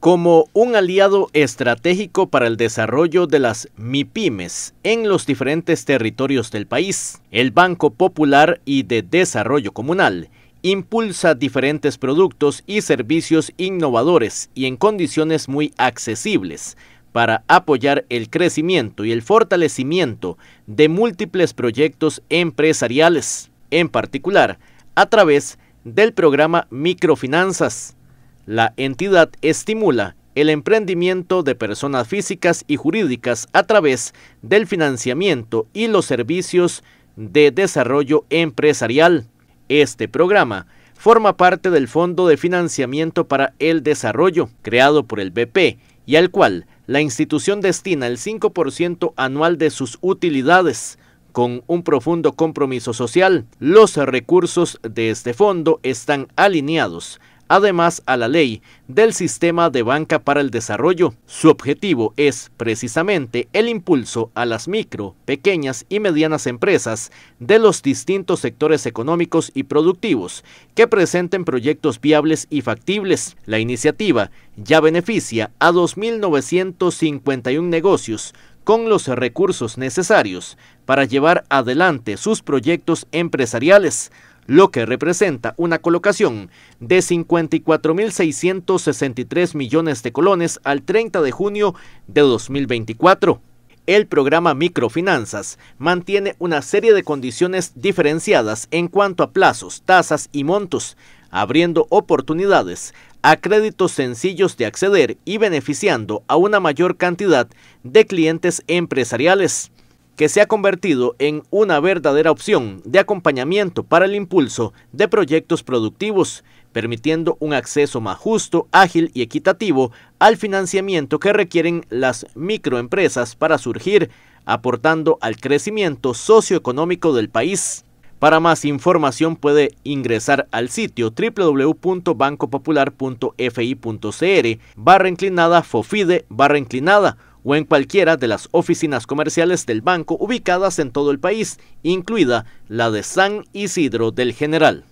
como un aliado estratégico para el desarrollo de las MIPIMES en los diferentes territorios del país. El Banco Popular y de Desarrollo Comunal impulsa diferentes productos y servicios innovadores y en condiciones muy accesibles para apoyar el crecimiento y el fortalecimiento de múltiples proyectos empresariales, en particular a través del programa Microfinanzas, la entidad estimula el emprendimiento de personas físicas y jurídicas a través del financiamiento y los servicios de desarrollo empresarial. Este programa forma parte del Fondo de Financiamiento para el Desarrollo, creado por el BP, y al cual la institución destina el 5% anual de sus utilidades, con un profundo compromiso social. Los recursos de este fondo están alineados además a la ley del Sistema de Banca para el Desarrollo. Su objetivo es precisamente el impulso a las micro, pequeñas y medianas empresas de los distintos sectores económicos y productivos que presenten proyectos viables y factibles. La iniciativa ya beneficia a 2.951 negocios con los recursos necesarios para llevar adelante sus proyectos empresariales lo que representa una colocación de 54.663 millones de colones al 30 de junio de 2024. El programa Microfinanzas mantiene una serie de condiciones diferenciadas en cuanto a plazos, tasas y montos, abriendo oportunidades a créditos sencillos de acceder y beneficiando a una mayor cantidad de clientes empresariales que se ha convertido en una verdadera opción de acompañamiento para el impulso de proyectos productivos, permitiendo un acceso más justo, ágil y equitativo al financiamiento que requieren las microempresas para surgir, aportando al crecimiento socioeconómico del país. Para más información puede ingresar al sitio www.bancopopular.fi.cr barra inclinada FOFIDE barra inclinada o en cualquiera de las oficinas comerciales del banco ubicadas en todo el país, incluida la de San Isidro del General.